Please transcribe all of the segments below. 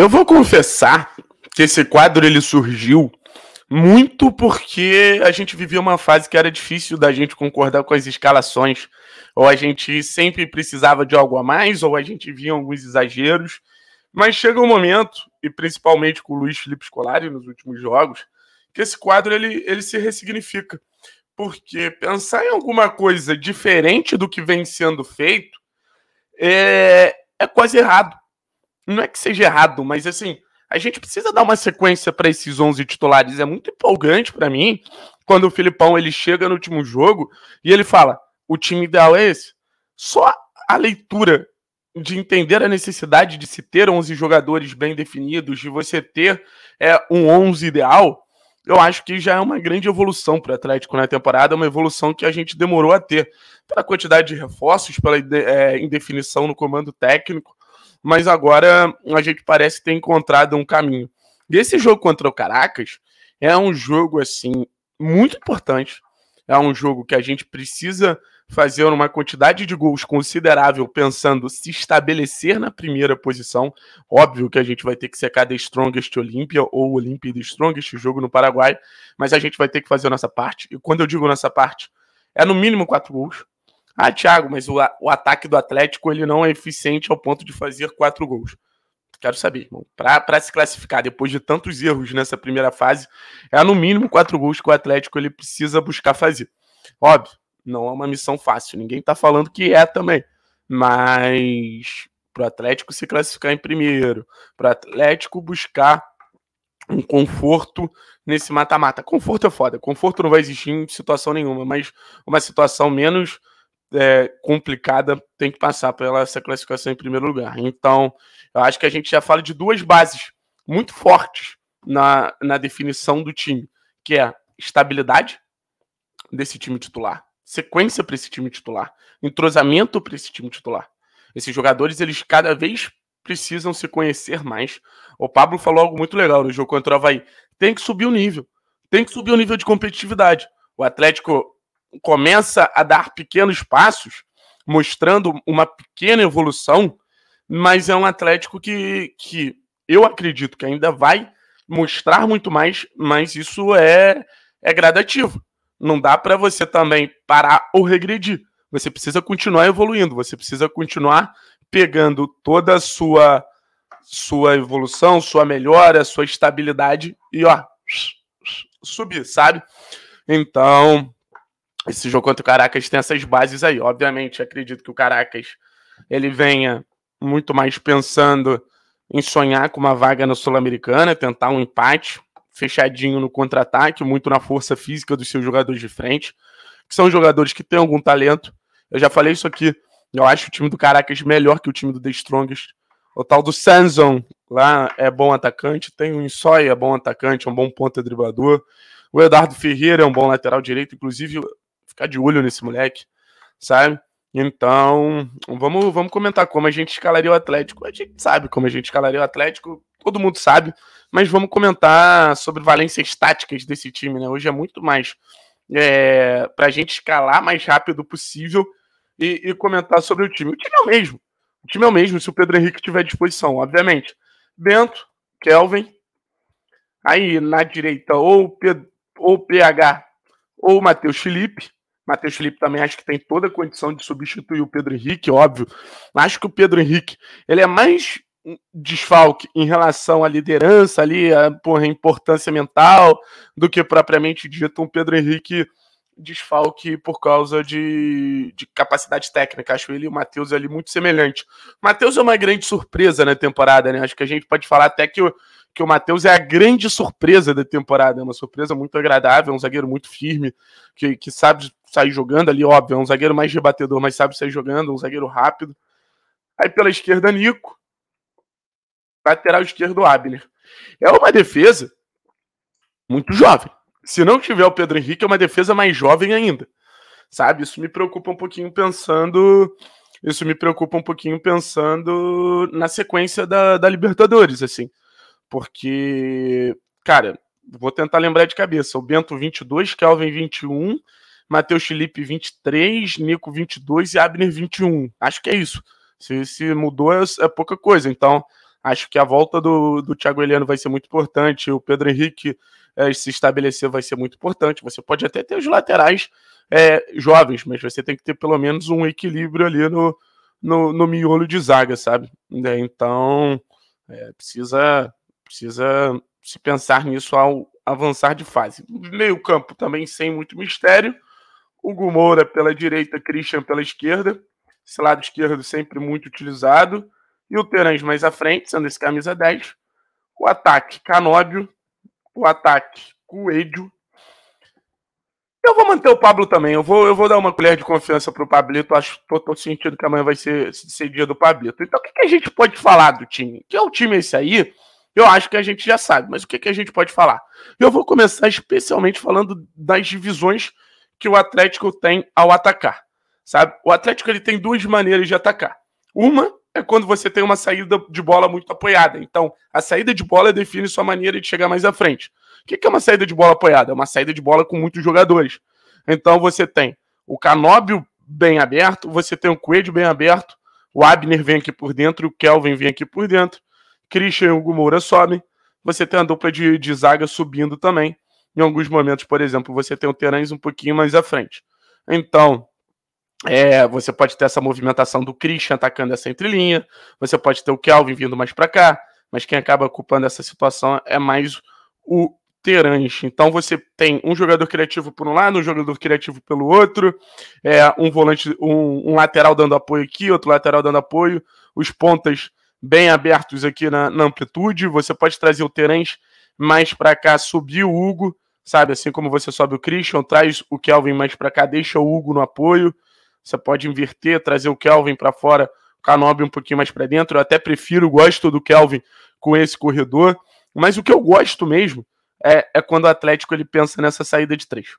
Eu vou confessar que esse quadro ele surgiu muito porque a gente vivia uma fase que era difícil da gente concordar com as escalações, ou a gente sempre precisava de algo a mais, ou a gente via alguns exageros. Mas chega um momento, e principalmente com o Luiz Felipe Scolari nos últimos jogos, que esse quadro ele, ele se ressignifica. Porque pensar em alguma coisa diferente do que vem sendo feito é, é quase errado não é que seja errado, mas assim, a gente precisa dar uma sequência para esses 11 titulares. É muito empolgante para mim quando o Filipão ele chega no último jogo e ele fala: "O time ideal é esse". Só a leitura de entender a necessidade de se ter 11 jogadores bem definidos, de você ter é, um 11 ideal, eu acho que já é uma grande evolução para o Atlético na temporada, uma evolução que a gente demorou a ter, pela quantidade de reforços, pela é, indefinição no comando técnico, mas agora a gente parece ter encontrado um caminho. E esse jogo contra o Caracas é um jogo, assim, muito importante. É um jogo que a gente precisa fazer uma quantidade de gols considerável, pensando se estabelecer na primeira posição. Óbvio que a gente vai ter que secar The Strongest Olympia ou Olympia The Strongest, jogo no Paraguai, mas a gente vai ter que fazer a nossa parte. E quando eu digo nossa parte, é no mínimo quatro gols. Ah, Thiago, mas o, o ataque do Atlético ele não é eficiente ao ponto de fazer quatro gols. Quero saber, irmão. Para se classificar depois de tantos erros nessa primeira fase, é no mínimo quatro gols que o Atlético ele precisa buscar fazer. Óbvio, não é uma missão fácil. Ninguém está falando que é também. Mas para o Atlético se classificar em primeiro, para o Atlético buscar um conforto nesse mata-mata. Conforto é foda, conforto não vai existir em situação nenhuma, mas uma situação menos é, complicada tem que passar pela essa classificação em primeiro lugar. Então, eu acho que a gente já fala de duas bases muito fortes na, na definição do time, que é estabilidade desse time titular, sequência para esse time titular, entrosamento para esse time titular. Esses jogadores, eles cada vez precisam se conhecer mais. O Pablo falou algo muito legal no jogo contra o Havaí. Tem que subir o nível. Tem que subir o nível de competitividade. O Atlético começa a dar pequenos passos, mostrando uma pequena evolução, mas é um Atlético que, que eu acredito que ainda vai mostrar muito mais, mas isso é, é gradativo. Não dá para você também parar ou regredir. Você precisa continuar evoluindo, você precisa continuar pegando toda a sua sua evolução, sua melhora, sua estabilidade e ó, subir, sabe? Então, esse jogo contra o Caracas tem essas bases aí. Obviamente, acredito que o Caracas ele venha muito mais pensando em sonhar com uma vaga na Sul-Americana, tentar um empate, fechadinho no contra-ataque, muito na força física dos seus jogadores de frente, que são jogadores que têm algum talento. Eu já falei isso aqui. Eu acho o time do Caracas melhor que o time do The Strongest. O tal do Sanzon lá é bom atacante, tem o Insói, é bom atacante, é um bom ponta driblador. O Eduardo Ferreira é um bom lateral direito, inclusive ficar de olho nesse moleque, sabe? Então, vamos, vamos comentar como a gente escalaria o Atlético. A gente sabe como a gente escalaria o Atlético, todo mundo sabe, mas vamos comentar sobre valências táticas desse time, né? Hoje é muito mais é, para a gente escalar mais rápido possível e, e, comentar sobre o time. O time é o mesmo. O time é o mesmo se o Pedro Henrique tiver à disposição, obviamente. Bento, Kelvin, aí na direita ou, o PH ou Matheus Felipe Matheus Felipe também acho que tem toda a condição de substituir o Pedro Henrique, óbvio. Acho que o Pedro Henrique ele é mais desfalque em relação à liderança ali, a porra, importância mental, do que propriamente dito um Pedro Henrique desfalque por causa de, de capacidade técnica. Acho ele e o Matheus ali muito semelhante. O Matheus é uma grande surpresa na temporada, né? Acho que a gente pode falar até que o que o Matheus é a grande surpresa da temporada. É uma surpresa muito agradável, é um zagueiro muito firme, que, que sabe sair jogando ali, óbvio. É um zagueiro mais rebatedor, mas sabe sair jogando, é um zagueiro rápido. Aí pela esquerda, Nico. Lateral esquerdo, Abner. É uma defesa muito jovem. Se não tiver o Pedro Henrique, é uma defesa mais jovem ainda. Sabe? Isso me preocupa um pouquinho pensando. Isso me preocupa um pouquinho pensando na sequência da, da Libertadores, assim. Porque, cara, vou tentar lembrar de cabeça. O Bento 22, Kelvin 21, Matheus Felipe 23, Nico 22 e Abner 21. Acho que é isso. Se, se mudou é, é pouca coisa. Então, acho que a volta do, do Thiago Heliano vai ser muito importante. O Pedro Henrique é, se estabelecer vai ser muito importante. Você pode até ter os laterais é, jovens, mas você tem que ter pelo menos um equilíbrio ali no, no, no miolo de zaga, sabe? Então, é, precisa Precisa se pensar nisso ao avançar de fase. Meio campo também sem muito mistério. O Moura pela direita, Christian pela esquerda. Esse lado esquerdo sempre muito utilizado. E o Terãs mais à frente, sendo esse camisa 10. O ataque, Canóbio. O ataque, Coelho. Eu vou manter o Pablo também. Eu vou, eu vou dar uma colher de confiança para o Pablito. Acho tô, tô sentindo que amanhã vai ser, ser dia do Pablito. Então, o que, que a gente pode falar do time? Que é o time esse aí? Eu acho que a gente já sabe, mas o que, que a gente pode falar? Eu vou começar especialmente falando das divisões que o Atlético tem ao atacar. Sabe? O Atlético ele tem duas maneiras de atacar. Uma é quando você tem uma saída de bola muito apoiada. Então, a saída de bola define sua maneira de chegar mais à frente. O que é uma saída de bola apoiada? É uma saída de bola com muitos jogadores. Então, você tem o Canóbio bem aberto, você tem o Coelho bem aberto, o Abner vem aqui por dentro, o Kelvin vem aqui por dentro, Christian e o Gumura sobem. Você tem a dupla de, de zaga subindo também. Em alguns momentos, por exemplo, você tem o Terãs um pouquinho mais à frente. Então, é, você pode ter essa movimentação do Christian atacando essa entrelinha. Você pode ter o Kelvin vindo mais para cá. Mas quem acaba ocupando essa situação é mais o Terãs. Então você tem um jogador criativo por um lado, um jogador criativo pelo outro, é, um volante, um, um lateral dando apoio aqui, outro lateral dando apoio, os pontas bem abertos aqui na, na amplitude. Você pode trazer o Terence mais para cá, subir o Hugo, sabe? Assim como você sobe o Christian, traz o Kelvin mais para cá, deixa o Hugo no apoio. Você pode inverter, trazer o Kelvin para fora, o Canobi um pouquinho mais para dentro. Eu até prefiro, gosto do Kelvin com esse corredor. Mas o que eu gosto mesmo é, é quando o Atlético ele pensa nessa saída de três.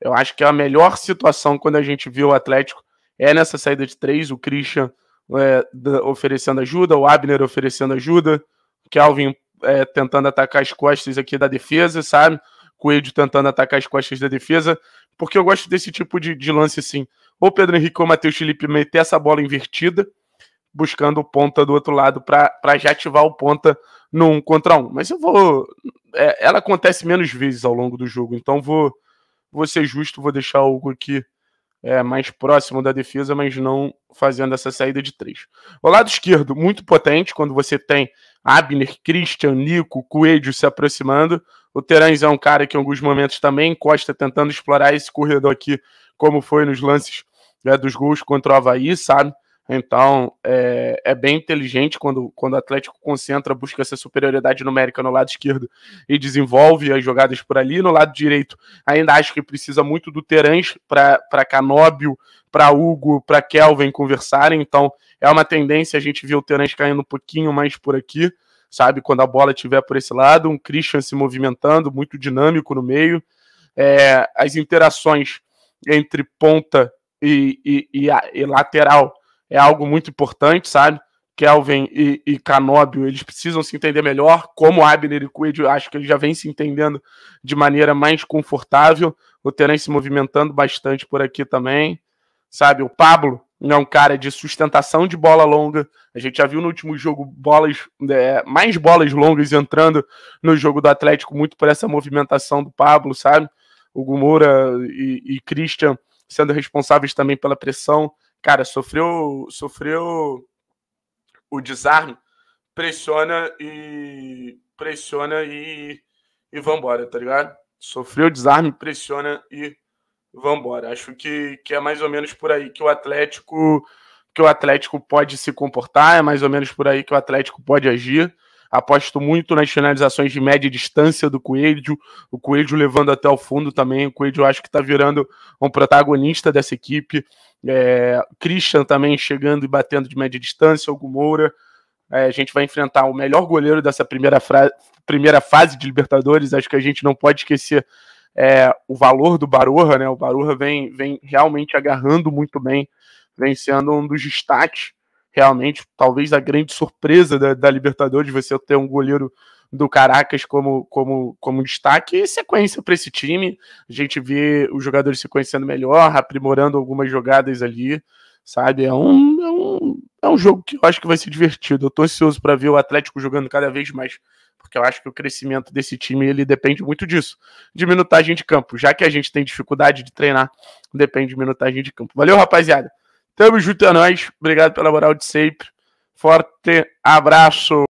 Eu acho que é a melhor situação quando a gente vê o Atlético é nessa saída de três. O Christian é, oferecendo ajuda, o Abner oferecendo ajuda, o Kelvin é, tentando atacar as costas aqui da defesa, sabe? Coelho tentando atacar as costas da defesa, porque eu gosto desse tipo de, de lance assim. Ou Pedro Henrique ou Matheus Felipe meter essa bola invertida, buscando o ponta do outro lado para já ativar o ponta no um contra um. Mas eu vou. É, ela acontece menos vezes ao longo do jogo, então vou, vou ser justo, vou deixar algo aqui é, mais próximo da defesa, mas não fazendo essa saída de três. O lado esquerdo, muito potente, quando você tem Abner, Christian, Nico, Coelho se aproximando. O Terães é um cara que em alguns momentos também encosta, tentando explorar esse corredor aqui, como foi nos lances é, dos gols contra o Havaí, sabe? Então, é, é, bem inteligente quando, quando o Atlético concentra, busca essa superioridade numérica no lado esquerdo e desenvolve as jogadas por ali. No lado direito, ainda acho que precisa muito do Terãs para Canóbio, para Hugo, para Kelvin conversarem. Então, é uma tendência. A gente viu o Terãs caindo um pouquinho mais por aqui, sabe? Quando a bola estiver por esse lado, um Christian se movimentando, muito dinâmico no meio. É, as interações entre ponta e, e, e, a, e lateral é algo muito importante, sabe? Kelvin e, e Canóbio, eles precisam se entender melhor, como Abner e Coelho, acho que eles já vêm se entendendo de maneira mais confortável, o Terence se movimentando bastante por aqui também, sabe? O Pablo é um cara de sustentação de bola longa, a gente já viu no último jogo bolas é, mais bolas longas entrando no jogo do Atlético, muito por essa movimentação do Pablo, sabe? O Gumura e, e Christian sendo responsáveis também pela pressão, cara, sofreu, sofreu o desarme, pressiona e pressiona e, e vambora, tá ligado? Sofreu o desarme, pressiona e vambora. Acho que, que é mais ou menos por aí que o Atlético que o Atlético pode se comportar, é mais ou menos por aí que o Atlético pode agir. Aposto muito nas finalizações de média distância do Coelho. O Coelho levando até o fundo também. O Coelho acho que está virando um protagonista dessa equipe. É, Christian também chegando e batendo de média distância. O Moura. É, a gente vai enfrentar o melhor goleiro dessa primeira, primeira fase de Libertadores. Acho que a gente não pode esquecer é, o valor do Baroja, né? O Baroja vem, vem realmente agarrando muito bem, vem sendo um dos destaques realmente, talvez a grande surpresa da, da Libertadores, você ter um goleiro do Caracas como, como, como destaque e sequência para esse time. A gente vê os jogadores se conhecendo melhor, aprimorando algumas jogadas ali, sabe? É um, é um, é um jogo que eu acho que vai ser divertido. Eu tô ansioso para ver o Atlético jogando cada vez mais, porque eu acho que o crescimento desse time ele depende muito disso, de minutagem de campo. Já que a gente tem dificuldade de treinar, depende de minutagem de campo. Valeu, rapaziada! Tamo junto a é nós. Obrigado pela moral de sempre. Forte abraço.